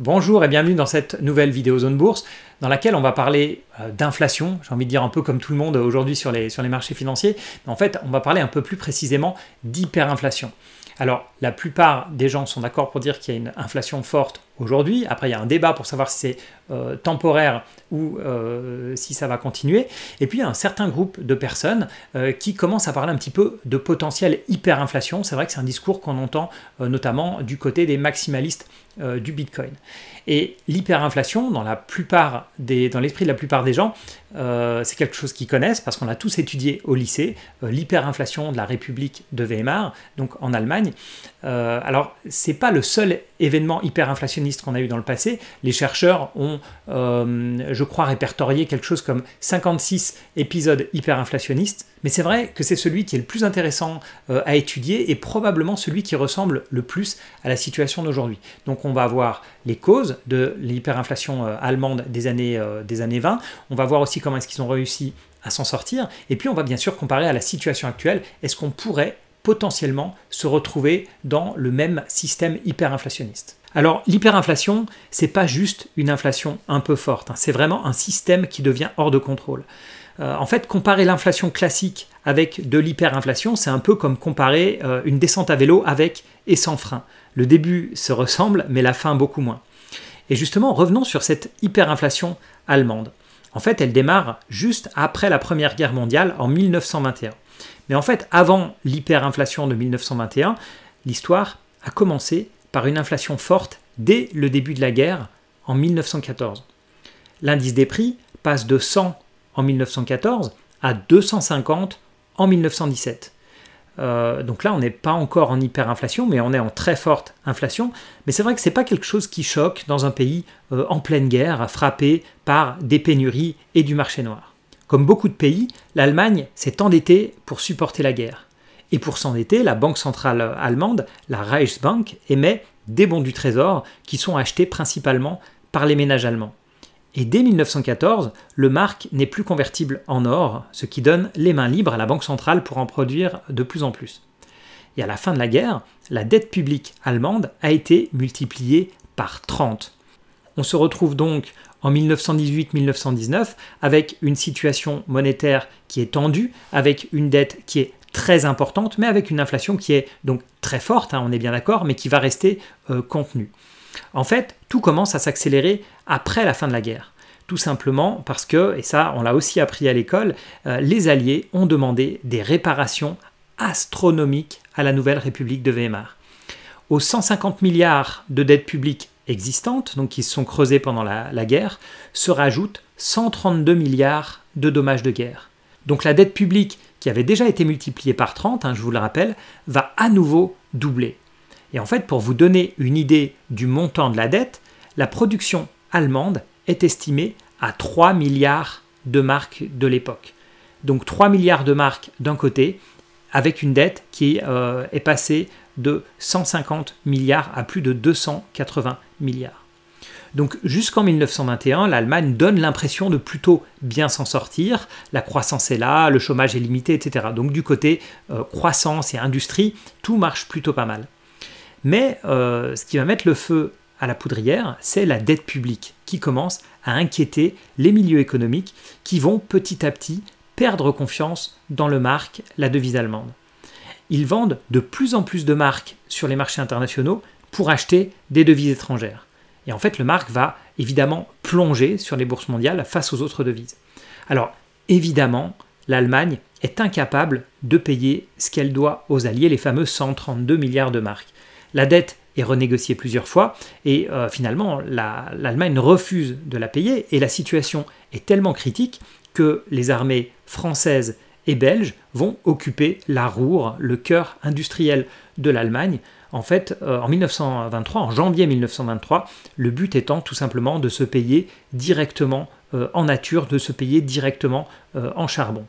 Bonjour et bienvenue dans cette nouvelle vidéo Zone Bourse dans laquelle on va parler euh, d'inflation, j'ai envie de dire un peu comme tout le monde aujourd'hui sur les, sur les marchés financiers, mais en fait on va parler un peu plus précisément d'hyperinflation. Alors la plupart des gens sont d'accord pour dire qu'il y a une inflation forte aujourd'hui. Après, il y a un débat pour savoir si c'est euh, temporaire ou euh, si ça va continuer. Et puis, il y a un certain groupe de personnes euh, qui commencent à parler un petit peu de potentiel hyperinflation. C'est vrai que c'est un discours qu'on entend notamment du côté des maximalistes du Bitcoin. Et l'hyperinflation, dans la plupart des, dans l'esprit de la plupart des gens, c'est quelque chose qu'ils connaissent parce qu'on a tous étudié au lycée, l'hyperinflation de la République de Weimar, donc en Allemagne. alors, c'est pas le seul événement hyperinflationniste qu'on a eu dans le passé, les chercheurs ont, euh, je crois, répertorié quelque chose comme 56 épisodes hyperinflationnistes. Mais c'est vrai que c'est celui qui est le plus intéressant euh, à étudier et probablement celui qui ressemble le plus à la situation d'aujourd'hui. Donc on va voir les causes de l'hyperinflation euh, allemande des années, des années 20. On va voir aussi comment est-ce qu'ils ont réussi à s'en sortir. Et puis on va bien sûr comparer à la situation actuelle. Est-ce qu'on pourrait potentiellement se retrouver dans le même système hyperinflationniste. Alors l'hyperinflation, c'est pas juste une inflation un peu forte, hein. c'est vraiment un système qui devient hors de contrôle. Euh, en fait, comparer l'inflation classique avec de l'hyperinflation, c'est un peu comme comparer euh, une descente à vélo avec et sans frein. Le début se ressemble, mais la fin beaucoup moins. Et justement, revenons sur cette hyperinflation allemande. En fait, elle démarre juste après la Première Guerre mondiale en 1921. Mais en fait, avant l'hyperinflation de 1921, l'histoire a commencé par une inflation forte dès le début de la guerre en 1914. L'indice des prix passe de 100 en 1914 à 250 en 1917. Euh, donc là, on n'est pas encore en hyperinflation, mais on est en très forte inflation. Mais c'est vrai que ce n'est pas quelque chose qui choque dans un pays euh, en pleine guerre, frappé par des pénuries et du marché noir. Comme beaucoup de pays, l'Allemagne s'est endettée pour supporter la guerre. Et pour s'endetter, la banque centrale allemande, la Reichsbank, émet des bons du trésor qui sont achetés principalement par les ménages allemands. Et dès 1914, le mark n'est plus convertible en or, ce qui donne les mains libres à la Banque centrale pour en produire de plus en plus. Et à la fin de la guerre, la dette publique allemande a été multipliée par 30. On se retrouve donc en 1918-1919 avec une situation monétaire qui est tendue, avec une dette qui est très importante, mais avec une inflation qui est donc très forte, hein, on est bien d'accord, mais qui va rester euh, contenue. En fait, tout commence à s'accélérer après la fin de la guerre. Tout simplement parce que, et ça on l'a aussi appris à l'école, euh, les Alliés ont demandé des réparations astronomiques à la nouvelle République de Weimar. Aux 150 milliards de dettes publiques existantes, donc qui se sont creusées pendant la, guerre, se rajoutent 132 milliards de dommages de guerre. Donc la dette publique, qui avait déjà été multipliée par 30, hein, je vous le rappelle, va à nouveau doubler. Et en fait, pour vous donner une idée du montant de la dette, la production allemande est estimée à 3 milliards de marques de l'époque. Donc 3 milliards de marques d'un côté, avec une dette qui euh, est passée de 150 milliards à plus de 280 milliards. Donc jusqu'en 1921, l'Allemagne donne l'impression de plutôt bien s'en sortir, la croissance est là, le chômage est limité, etc. Donc du côté euh, croissance et industrie, tout marche plutôt pas mal. Mais euh, ce qui va mettre le feu à la poudrière, c'est la dette publique qui commence à inquiéter les milieux économiques qui vont petit à petit perdre confiance dans le marque, la devise allemande. Ils vendent de plus en plus de marques sur les marchés internationaux pour acheter des devises étrangères. Et en fait, le marque va évidemment plonger sur les bourses mondiales face aux autres devises. Alors, évidemment, l'Allemagne est incapable de payer ce qu'elle doit aux Alliés, les fameux 132 milliards de marques. La dette est renégociée plusieurs fois et euh, finalement l'Allemagne refuse de la payer et la situation est tellement critique que les armées françaises et belges vont occuper la Ruhr, le cœur industriel de l'Allemagne. En fait, euh, en 1923, en janvier 1923, le but étant tout simplement de se payer directement euh, en nature, de se payer directement en charbon.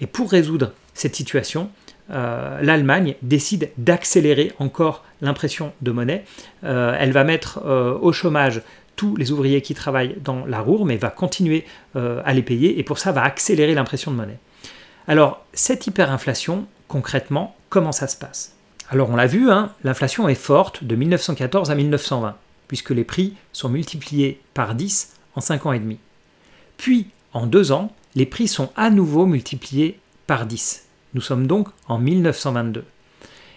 Et pour résoudre cette situation, euh, l'Allemagne décide d'accélérer encore l'impression de monnaie. Euh, elle va mettre euh, au chômage tous les ouvriers qui travaillent dans la Roure, mais va continuer à les payer et pour ça va accélérer l'impression de monnaie. Alors, cette hyperinflation, concrètement, comment ça se passe Alors, on l'a vu, hein, l'inflation est forte de 1914 à 1920, puisque les prix sont multipliés par 10 en 5 ans et demi. Puis, en 2 ans, les prix sont à nouveau multipliés par 10, nous sommes donc en 1922.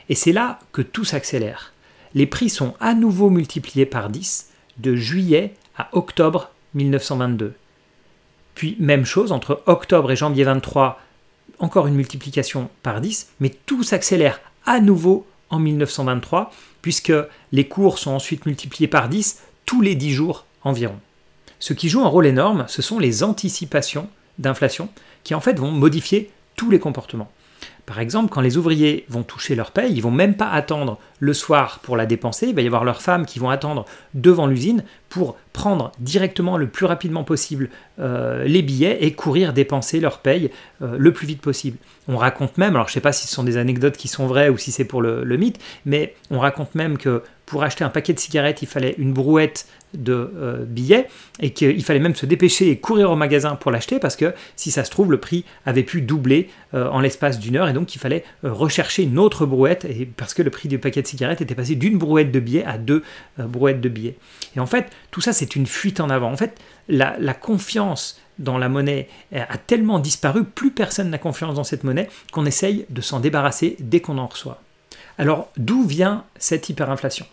Et c'est là que tout s'accélère. Les prix sont à nouveau multipliés par 10 de juillet à octobre 1922. Puis même chose entre octobre et janvier 23, encore une multiplication par 10, mais tout s'accélère à nouveau en 1923 puisque les cours sont ensuite multipliés par 10 tous les 10 jours environ. Ce qui joue un rôle énorme, ce sont les anticipations d'inflation qui en fait vont modifier tous les comportements. Par exemple, quand les ouvriers vont toucher leur paye, ils vont même pas attendre le soir pour la dépenser, il va y avoir leurs femmes qui vont attendre devant l'usine pour prendre directement le plus rapidement possible euh, les billets et courir dépenser leur paye euh, le plus vite possible. On raconte même, alors je ne sais pas si ce sont des anecdotes qui sont vraies ou si c'est pour le mythe, mais on raconte même que pour acheter un paquet de cigarettes, il fallait une brouette de euh, billets et qu'il fallait même se dépêcher et courir au magasin pour l'acheter parce que si ça se trouve, le prix avait pu doubler euh, en l'espace d'une heure et donc il fallait euh, rechercher une autre brouette et parce que le prix du paquet de cigarettes était passé d'une brouette de billets à deux brouettes de billets. Et en fait, tout ça, c'est une fuite en avant. En fait, la confiance dans la monnaie a tellement disparu, plus personne n'a confiance dans cette monnaie qu'on essaye de s'en débarrasser dès qu'on en reçoit. Alors, d'où vient cette hyperinflation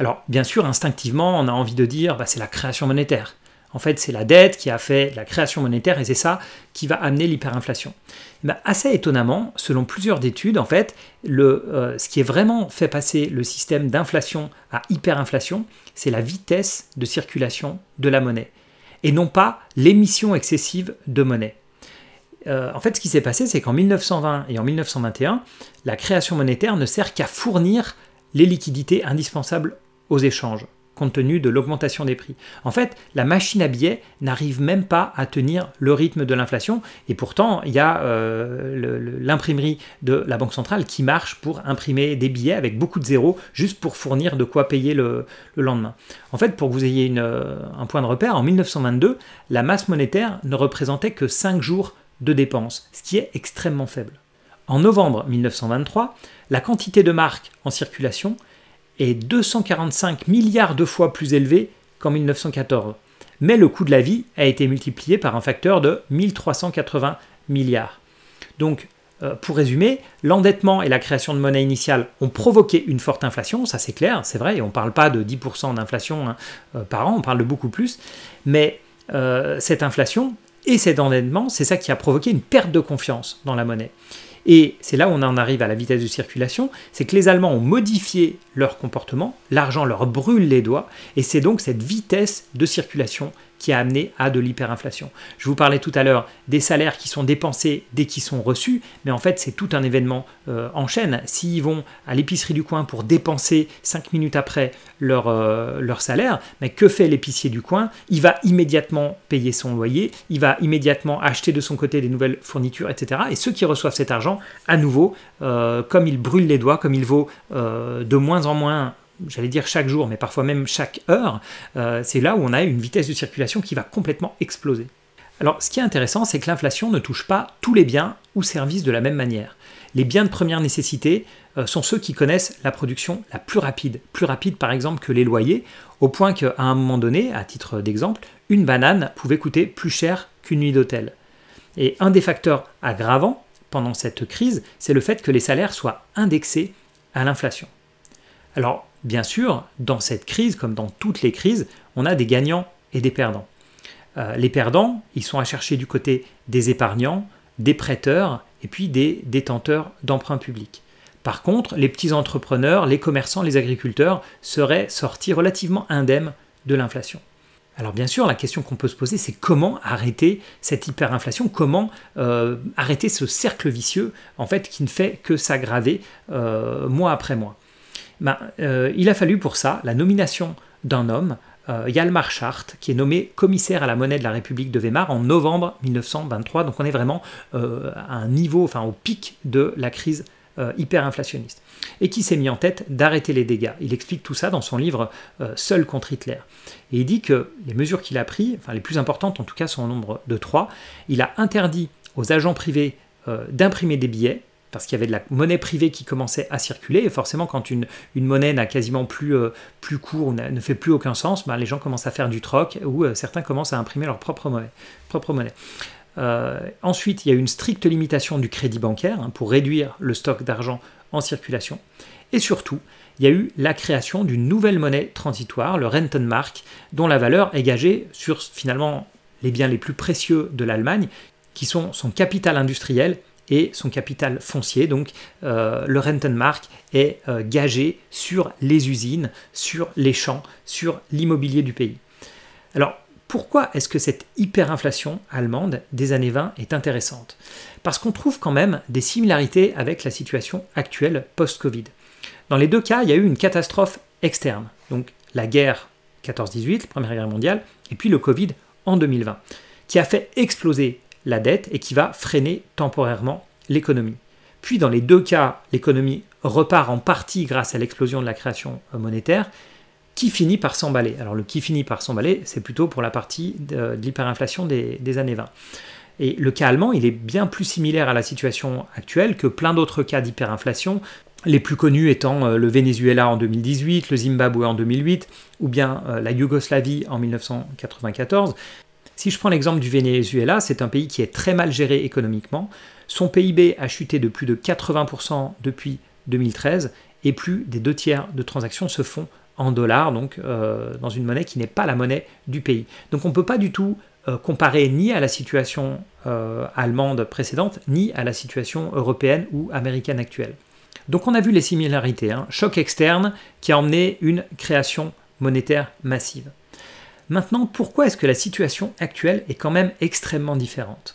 alors, bien sûr, instinctivement, on a envie de dire bah, c'est la création monétaire. En fait, c'est la dette qui a fait la création monétaire et c'est ça qui va amener l'hyperinflation. assez étonnamment, selon plusieurs études, en fait, le, euh, ce qui est vraiment fait passer le système d'inflation à hyperinflation, c'est la vitesse de circulation de la monnaie et non pas l'émission excessive de monnaie. Euh, en fait, ce qui s'est passé, c'est qu'en 1920 et en 1921, la création monétaire ne sert qu'à fournir les liquidités indispensables aux échanges, compte tenu de l'augmentation des prix. En fait, la machine à billets n'arrive même pas à tenir le rythme de l'inflation, et pourtant, il y a euh, l'imprimerie de la Banque centrale qui marche pour imprimer des billets avec beaucoup de zéros, juste pour fournir de quoi payer le, lendemain. En fait, pour que vous ayez euh, un point de repère, en 1922, la masse monétaire ne représentait que 5 jours de dépenses, ce qui est extrêmement faible. En novembre 1923, la quantité de marques en circulation est 245 milliards de fois plus élevé qu'en 1914. Mais le coût de la vie a été multiplié par un facteur de 1380 milliards. Donc, euh, pour résumer, l'endettement et la création de monnaie initiale ont provoqué une forte inflation, ça c'est clair, c'est vrai, on ne parle pas de 10% d'inflation hein, euh, par an, on parle de beaucoup plus, mais euh, cette inflation et cet endettement, c'est ça qui a provoqué une perte de confiance dans la monnaie. Et c'est là où on en arrive à la vitesse de circulation, c'est que les Allemands ont modifié leur comportement, l'argent leur brûle les doigts, et c'est donc cette vitesse de circulation qui a amené à de l'hyperinflation. Je vous parlais tout à l'heure des salaires qui sont dépensés dès qu'ils sont reçus, mais en fait c'est tout un événement euh, en chaîne. S'ils vont à l'épicerie du coin pour dépenser 5 minutes après leur, euh, leur salaire, mais que fait l'épicier du coin Il va immédiatement payer son loyer, il va immédiatement acheter de son côté des nouvelles fournitures, etc. Et ceux qui reçoivent cet argent, à nouveau, euh, comme il brûle les doigts, comme il vaut de moins en moins j'allais dire chaque jour, mais parfois même chaque heure, euh, c'est là où on a une vitesse de circulation qui va complètement exploser. Alors ce qui est intéressant, c'est que l'inflation ne touche pas tous les biens ou services de la même manière. Les biens de première nécessité euh, sont ceux qui connaissent la production la plus rapide, plus rapide par exemple que les loyers, au point qu'à un moment donné, à titre d'exemple, une banane pouvait coûter plus cher qu'une nuit d'hôtel. Et un des facteurs aggravants pendant cette crise, c'est le fait que les salaires soient indexés à l'inflation. Alors bien sûr, dans cette crise, comme dans toutes les crises, on a des gagnants et des perdants. Euh, les perdants, ils sont à chercher du côté des épargnants, des prêteurs et puis des détenteurs d'emprunts publics. Par contre, les petits entrepreneurs, les commerçants, les agriculteurs seraient sortis relativement indemnes de l'inflation. Alors bien sûr, la question qu'on peut se poser, c'est comment arrêter cette hyperinflation, comment euh, arrêter ce cercle vicieux en fait qui ne fait que s'aggraver euh, mois après mois. Ben, euh, il a fallu pour ça la nomination d'un homme, Yalmar euh, Schart, qui est nommé commissaire à la monnaie de la République de Weimar en novembre 1923. Donc on est vraiment euh, à un niveau, enfin au pic de la crise hyperinflationniste, et qui s'est mis en tête d'arrêter les dégâts. Il explique tout ça dans son livre Seul contre Hitler. Et il dit que les mesures qu'il a prises, les plus importantes en tout cas, sont au nombre de trois. Il a interdit aux agents privés d'imprimer des billets, parce qu'il y avait de la monnaie privée qui commençait à circuler, et forcément quand une, une monnaie n'a quasiment plus, euh, plus cours, ne fait plus aucun sens, ben, les gens commencent à faire du troc, ou euh, certains commencent à imprimer leur propre monnaie. Euh, ensuite, il y a une stricte limitation du crédit bancaire hein, pour réduire le stock d'argent en circulation. Et surtout, il y a eu la création d'une nouvelle monnaie transitoire, le Rentenmark, dont la valeur est gagée sur finalement les biens les plus précieux de l'Allemagne, qui sont son capital industriel et son capital foncier, donc euh, le Rentenmark, est euh, gagé sur les usines, sur les champs, sur l'immobilier du pays. Alors, pourquoi est-ce que cette hyperinflation allemande des années 20 est intéressante Parce qu'on trouve quand même des similarités avec la situation actuelle post-Covid. Dans les deux cas, il y a eu une catastrophe externe, donc la guerre 14-18, la Première Guerre mondiale, et puis le Covid en 2020, qui a fait exploser la dette et qui va freiner temporairement l'économie. Puis dans les deux cas, l'économie repart en partie grâce à l'explosion de la création euh, monétaire, qui finit par s'emballer. Alors le qui finit par s'emballer, c'est plutôt pour la partie de, l'hyperinflation des, des, années 20. Et le cas allemand, il est bien plus similaire à la situation actuelle que plein d'autres cas d'hyperinflation, les plus connus étant euh, le Venezuela en 2018, le Zimbabwe en 2008, ou bien euh, la Yougoslavie en 1994. Si je prends l'exemple du Venezuela, c'est un pays qui est très mal géré économiquement. Son PIB a chuté de plus de 80% depuis 2013 et plus des deux tiers de transactions se font en dollars, donc euh, dans une monnaie qui n'est pas la monnaie du pays. Donc on ne peut pas du tout euh, comparer ni à la situation euh, allemande précédente, ni à la situation européenne ou américaine actuelle. Donc on a vu les similarités. Hein. Choc externe qui a emmené une création monétaire massive. Maintenant, pourquoi est-ce que la situation actuelle est quand même extrêmement différente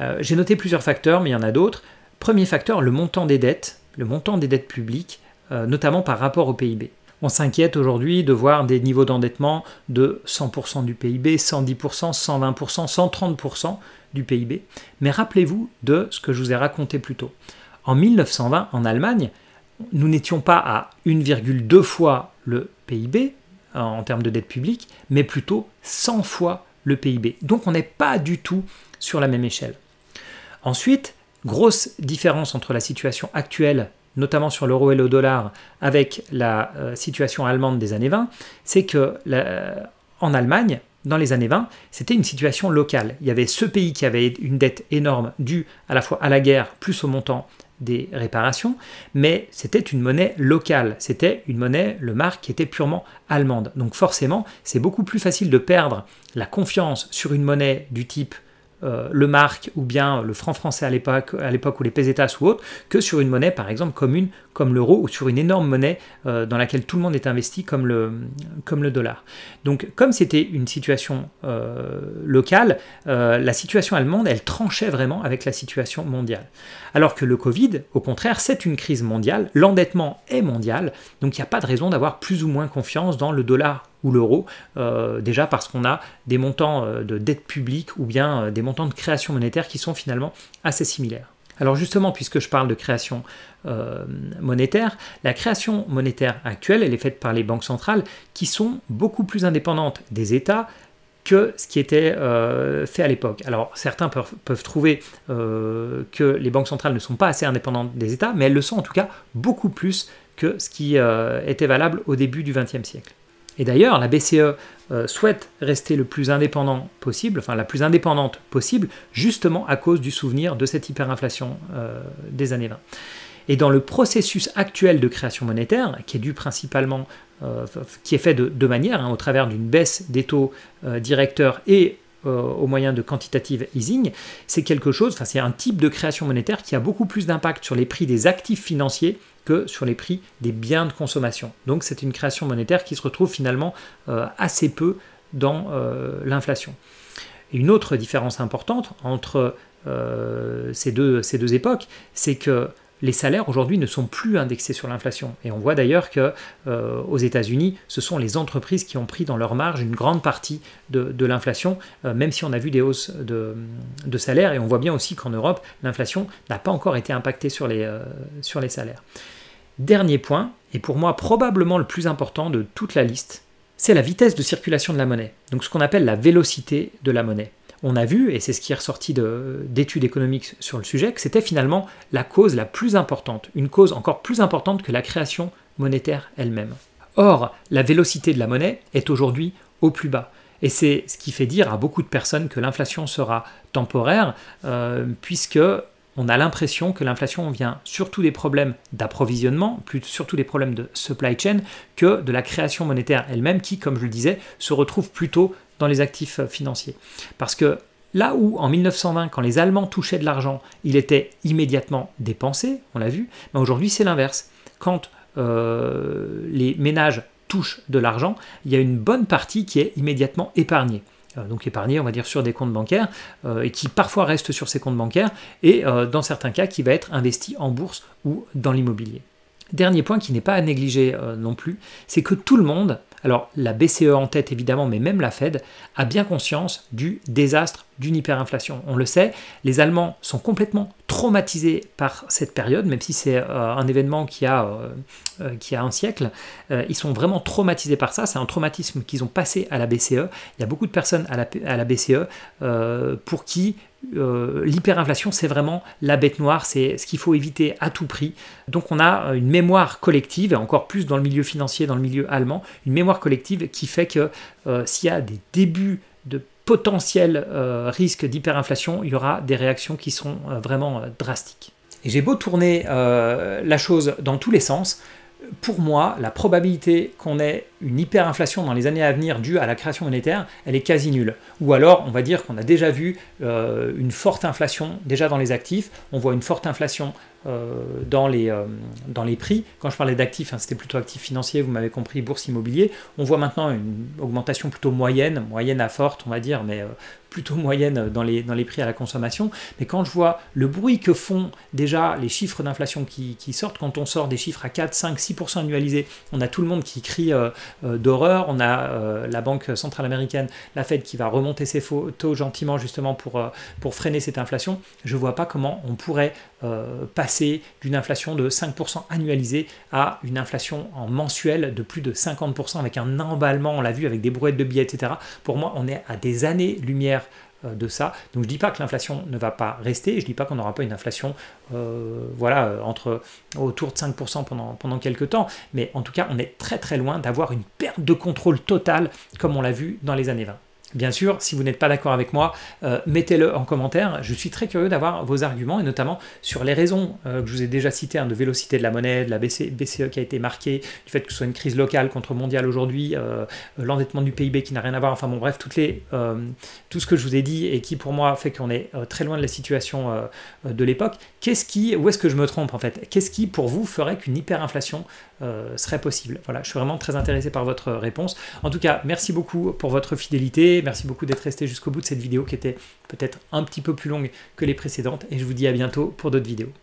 euh, J'ai noté plusieurs facteurs, mais il y en a d'autres. Premier facteur, le montant des dettes, le montant des dettes publiques, euh, notamment par rapport au PIB. On s'inquiète aujourd'hui de voir des niveaux d'endettement de 100% du PIB, 110%, 120%, 130% du PIB. Mais rappelez-vous de ce que je vous ai raconté plus tôt. En 1920, en Allemagne, nous n'étions pas à 1,2 fois le PIB, en termes de dette publique, mais plutôt 100 fois le PIB. Donc on n'est pas du tout sur la même échelle. Ensuite, grosse différence entre la situation actuelle, notamment sur l'euro et le dollar, avec la euh, situation allemande des années 20, c'est que euh, en Allemagne, dans les années 20, c'était une situation locale. Il y avait ce pays qui avait une dette énorme due à la fois à la guerre plus au montant des réparations, mais c'était une monnaie locale, c'était une monnaie, le marque, qui était purement allemande. Donc forcément, c'est beaucoup plus facile de perdre la confiance sur une monnaie du type euh, le marque ou bien le franc français à l'époque, à l'époque ou les pesetas ou autres que sur une monnaie par exemple commune comme l'euro ou sur une énorme monnaie euh, dans laquelle tout le monde est investi comme le, comme le dollar. Donc comme c'était une situation euh, locale, euh, la situation allemande, elle tranchait vraiment avec la situation mondiale. Alors que le Covid, au contraire, c'est une crise mondiale, l'endettement est mondial, donc il n'y a pas de raison d'avoir plus ou moins confiance dans le dollar ou l'euro, déjà parce qu'on a des montants de dette publique ou bien des montants de création monétaire qui sont finalement assez similaires. Alors justement, puisque je parle de création euh, monétaire, la création monétaire actuelle, elle est faite par les banques centrales qui sont beaucoup plus indépendantes des États que ce qui était euh, fait à l'époque. Alors certains peuvent, trouver euh, que les banques centrales ne sont pas assez indépendantes des États, mais elles le sont en tout cas beaucoup plus que ce qui était valable au début du XXe siècle. Et d'ailleurs, la BCE euh, souhaite rester le plus indépendant possible, enfin la plus indépendante possible, justement à cause du souvenir de cette hyperinflation euh, des années 20. Et dans le processus actuel de création monétaire, qui est dû principalement, euh, qui est fait de deux manières, hein, au travers d'une baisse des taux directeurs et euh, au moyen de quantitative easing, c'est quelque chose, enfin c'est un type de création monétaire qui a beaucoup plus d'impact sur les prix des actifs financiers que sur les prix des biens de consommation. Donc c'est une création monétaire qui se retrouve finalement euh, assez peu dans euh, l'inflation. une autre différence importante entre ces, deux, ces deux époques, c'est que les salaires aujourd'hui ne sont plus indexés sur l'inflation. Et on voit d'ailleurs que euh, aux États-Unis, ce sont les entreprises qui ont pris dans leur marge une grande partie de, l'inflation, euh, même si on a vu des hausses de, salaires. Et on voit bien aussi qu'en Europe, l'inflation n'a pas encore été impactée sur les, euh, sur les salaires. Dernier point, et pour moi probablement le plus important de toute la liste, c'est la vitesse de circulation de la monnaie, donc ce qu'on appelle la vélocité de la monnaie on a vu, et c'est ce qui est ressorti d'études économiques sur le sujet, que c'était finalement la cause la plus importante, une cause encore plus importante que la création monétaire elle-même. Or, la vélocité de la monnaie est aujourd'hui au plus bas. Et c'est ce qui fait dire à beaucoup de personnes que l'inflation sera temporaire, euh, puisque on a l'impression que l'inflation vient surtout des problèmes d'approvisionnement, plus surtout des problèmes de supply chain, que de la création monétaire elle-même qui, comme je le disais, se retrouve plutôt dans les actifs euh, financiers. Parce que Là où en 1920, quand les Allemands touchaient de l'argent, il était immédiatement dépensé, on l'a vu, mais aujourd'hui c'est l'inverse. Quand euh, les ménages touchent de l'argent, il y a une bonne partie qui est immédiatement épargnée. Euh, donc épargner, on va dire, sur des comptes bancaires, euh, et qui parfois reste sur ces comptes bancaires, et euh, dans certains cas qui va être investi en bourse ou dans l'immobilier. Dernier point qui n'est pas à négliger non plus, c'est que tout le monde, alors la BCE en tête évidemment, mais même la Fed, a bien conscience du désastre d'une hyperinflation. On le sait, les Allemands sont complètement traumatisé par cette période, même si c'est euh, un événement qui a, euh, euh, qui a un siècle, ils sont vraiment traumatisés par ça, c'est un traumatisme qu'ils ont passé à la BCE, il y a beaucoup de personnes à la, à la BCE pour qui l'hyperinflation, c'est vraiment la bête noire, c'est ce qu'il faut éviter à tout prix. Donc on a une mémoire collective, et encore plus dans le milieu financier, dans le milieu allemand, une mémoire collective qui fait que s'il y a des débuts de potentiel euh, risque d'hyperinflation, il y aura des réactions qui sont euh, vraiment euh, drastiques. Et j'ai beau tourner la chose dans tous les sens, pour moi, la probabilité qu'on ait une hyperinflation dans les années à venir due à la création monétaire, elle est quasi nulle. Ou alors, on va dire qu'on a déjà vu une forte inflation déjà dans les actifs, on voit une forte inflation euh, dans, les, euh, dans les prix. Quand je parlais d'actifs, hein, c'était plutôt actifs financiers, vous m'avez compris, bourse immobilier. On voit maintenant une augmentation plutôt moyenne, moyenne à forte, on va dire, mais euh, plutôt moyenne dans les, dans les prix à la consommation. Mais quand je vois le bruit que font déjà les chiffres d'inflation qui, sortent, quand on sort des chiffres à 4, 5, 6% annualisés, on a tout le monde qui crie euh, euh, d'horreur, on a euh, la Banque centrale américaine, la Fed qui va remonter ses taux gentiment justement pour, pour freiner cette inflation. Je ne vois pas comment on pourrait passer d'une inflation de 5% annualisée à une inflation en mensuel de plus de 50% avec un emballement, on l'a vu, avec des brouettes de billets, etc. Pour moi, on est à des années-lumière euh, de ça. Donc je dis pas que l'inflation ne va pas rester, je ne dis pas qu'on n'aura pas une inflation euh, voilà, euh, entre autour de 5% pendant, pendant quelques temps, mais en tout cas on est très très loin d'avoir une perte de contrôle totale comme on l'a vu dans les années 20. Bien sûr, si vous n'êtes pas d'accord avec moi, euh, mettez-le en commentaire. Je suis très curieux d'avoir vos arguments et notamment sur les raisons euh, que je vous ai déjà citées hein, de vélocité de la monnaie, de la BCE qui a été marquée, du fait que ce soit une crise locale contre mondiale aujourd'hui, euh, l'endettement du PIB qui n'a rien à voir. Enfin bon, bref, toutes les, tout ce que je vous ai dit et qui pour moi fait qu'on est très loin de la situation de l'époque. Qu'est-ce qui, où est-ce que je me trompe en fait Qu'est-ce qui pour vous ferait qu'une hyperinflation serait possible Voilà, je suis vraiment très intéressé par votre réponse. En tout cas, merci beaucoup pour votre fidélité. Merci beaucoup d'être resté jusqu'au bout de cette vidéo qui était peut-être un petit peu plus longue que les précédentes. Et je vous dis à bientôt pour d'autres vidéos.